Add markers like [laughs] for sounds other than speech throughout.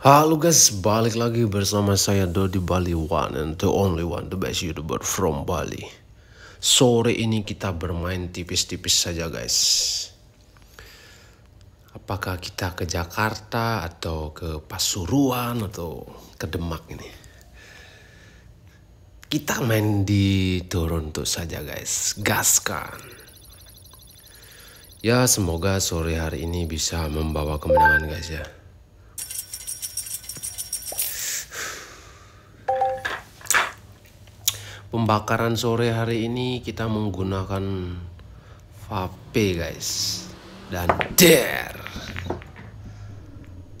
Halo guys, balik lagi bersama saya Dodi Bali One and the only one, the best youtuber from Bali. Sore ini kita bermain tipis-tipis saja guys. Apakah kita ke Jakarta atau ke Pasuruan atau ke Demak ini? Kita main di Toronto saja guys, gaskan. Ya semoga sore hari ini bisa membawa kemenangan guys ya. pembakaran sore hari ini kita menggunakan vape guys dan der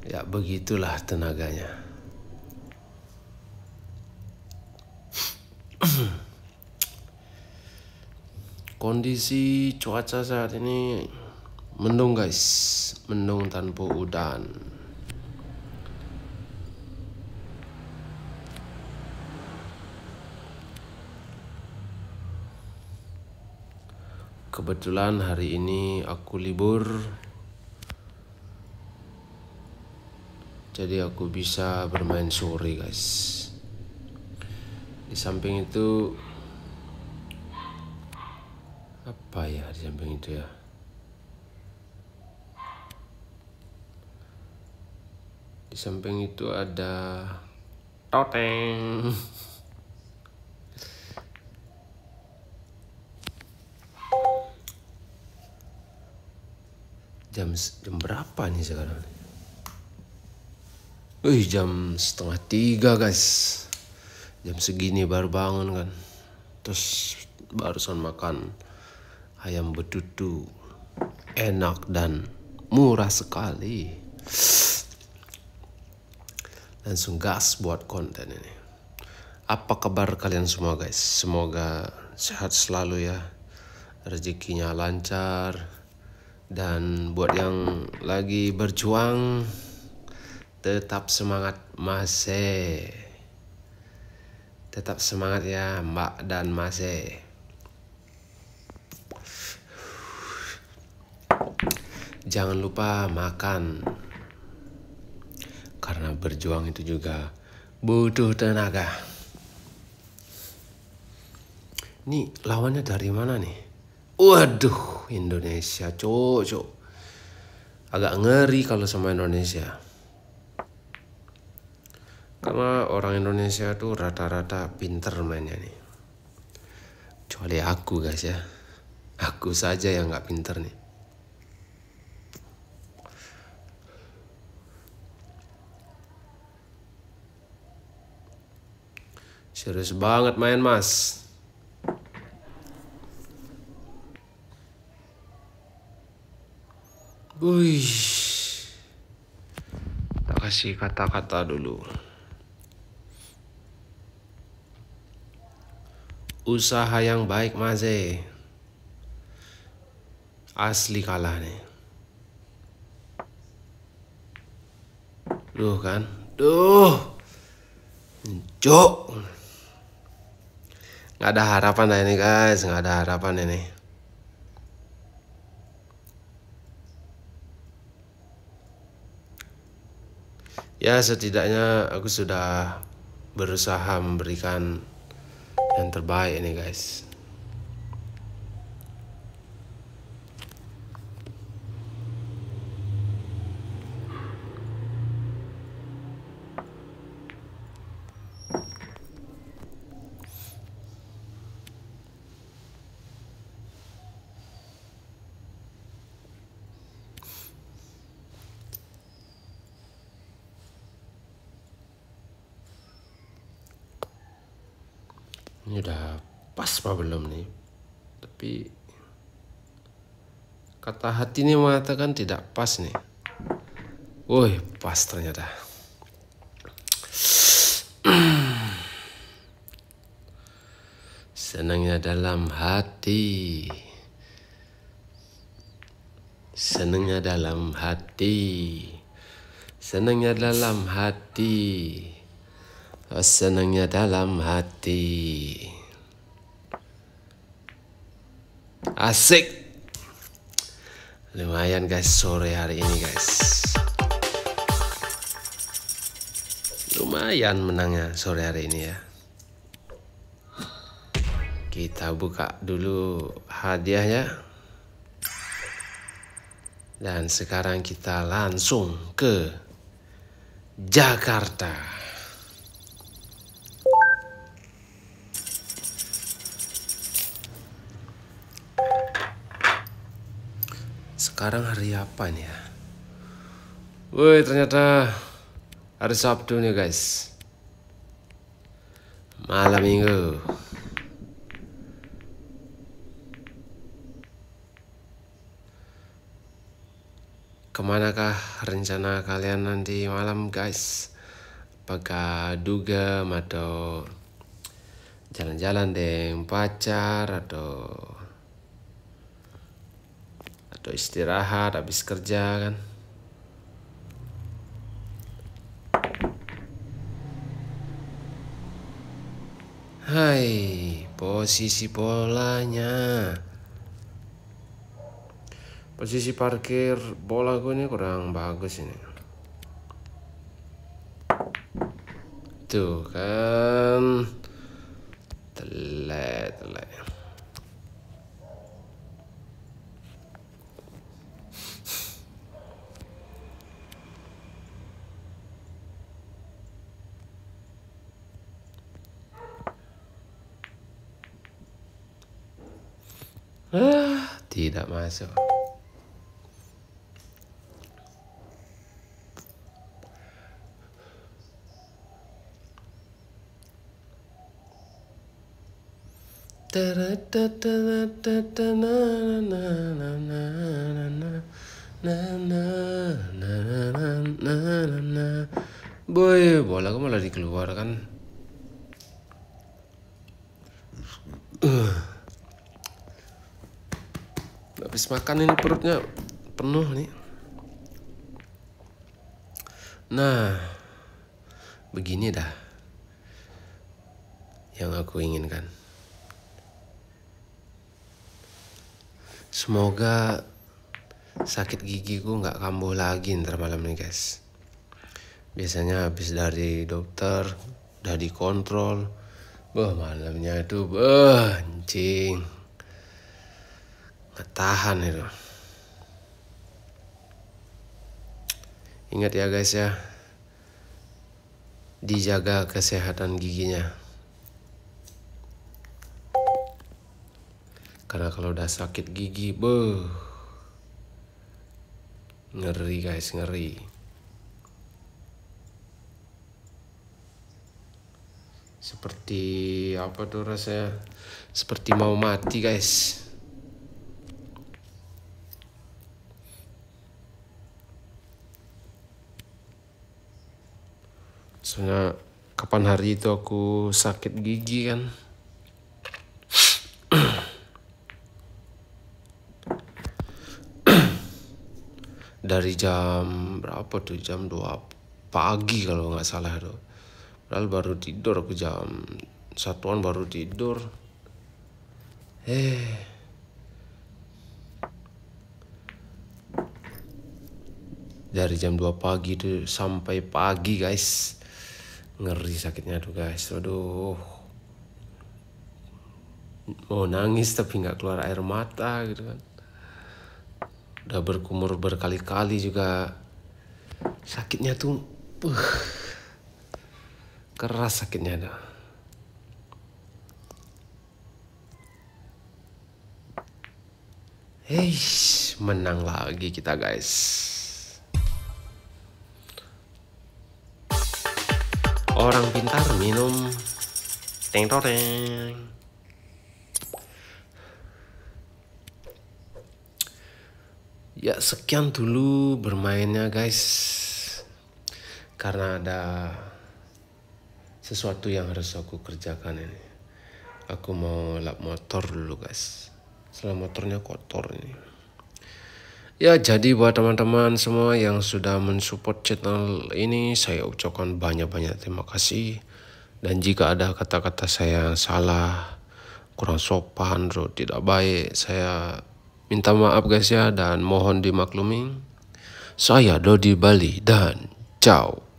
ya begitulah tenaganya [clears throat] kondisi cuaca saat ini mendung guys mendung tanpa udan kebetulan hari ini aku libur jadi aku bisa bermain sore guys di samping itu apa ya di samping itu ya di samping itu ada toteng [laughs] jam jam berapa nih sekarang? Wih jam setengah tiga guys. Jam segini baru bangun kan. Terus barusan makan ayam betutu enak dan murah sekali. Langsung gas buat konten ini. Apa kabar kalian semua guys? Semoga sehat selalu ya. Rezekinya lancar dan buat yang lagi berjuang tetap semangat Mase tetap semangat ya mbak dan Mase jangan lupa makan karena berjuang itu juga butuh tenaga ini lawannya dari mana nih waduh Indonesia cocok agak ngeri kalau sama Indonesia karena orang Indonesia tuh rata-rata pinter mainnya nih kecuali aku guys ya aku saja yang nggak pinter nih Serius banget main mas Wih. Kita kasih kata-kata dulu. Usaha yang baik Maze. Asli kalah nih. Duh kan. Duh. jok Nggak ada harapan dah ini guys. Nggak ada harapan ini. ya setidaknya aku sudah berusaha memberikan yang terbaik ini guys ini udah pas apa belum nih tapi kata hati ini mengatakan tidak pas nih woi pas ternyata senangnya dalam hati senangnya dalam hati senangnya dalam hati senangnya dalam hati asik lumayan guys sore hari ini guys lumayan menangnya sore hari ini ya kita buka dulu hadiahnya dan sekarang kita langsung ke Jakarta. Sekarang hari apa nih ya? Woi ternyata hari Sabtu nih guys. Malam minggu. kemana kah rencana kalian nanti malam guys? Apakah duga atau jalan-jalan dengan pacar atau atau istirahat habis kerja kan Hai posisi bolanya posisi parkir bola gue ini kurang bagus ini tuh kan [gasps] Tidak masuk. Boy, bola malah dikeluarkan. Uh. [clears throat] habis makan ini perutnya penuh nih nah begini dah yang aku inginkan semoga sakit gigiku nggak kambuh lagi ntar malam nih guys biasanya habis dari dokter udah dikontrol Wah malamnya itu anjing Tahan itu ingat ya guys ya dijaga kesehatan giginya karena kalau udah sakit gigi beuh ngeri guys ngeri seperti apa tuh rasanya seperti mau mati guys soalnya kapan hari itu aku sakit gigi kan [clears throat] dari jam berapa tuh jam 2 pagi kalau nggak salah tuh padahal baru tidur aku jam satuan baru tidur eh dari jam 2 pagi tuh sampai pagi guys ngeri sakitnya tuh guys waduh mau nangis tapi nggak keluar air mata gitu kan udah berkumur berkali-kali juga sakitnya tuh uh, keras sakitnya dah Eish, menang lagi kita guys. Orang pintar minum teng toreng. Ya sekian dulu bermainnya guys. Karena ada sesuatu yang harus aku kerjakan ini. Aku mau lap motor dulu guys. Setelah motornya kotor ini. Ya jadi buat teman-teman semua yang sudah mensupport channel ini saya ucapkan banyak-banyak terima kasih. Dan jika ada kata-kata saya yang salah, kurang sopan, bro, tidak baik, saya minta maaf guys ya dan mohon dimaklumi. Saya Dodi Bali dan ciao.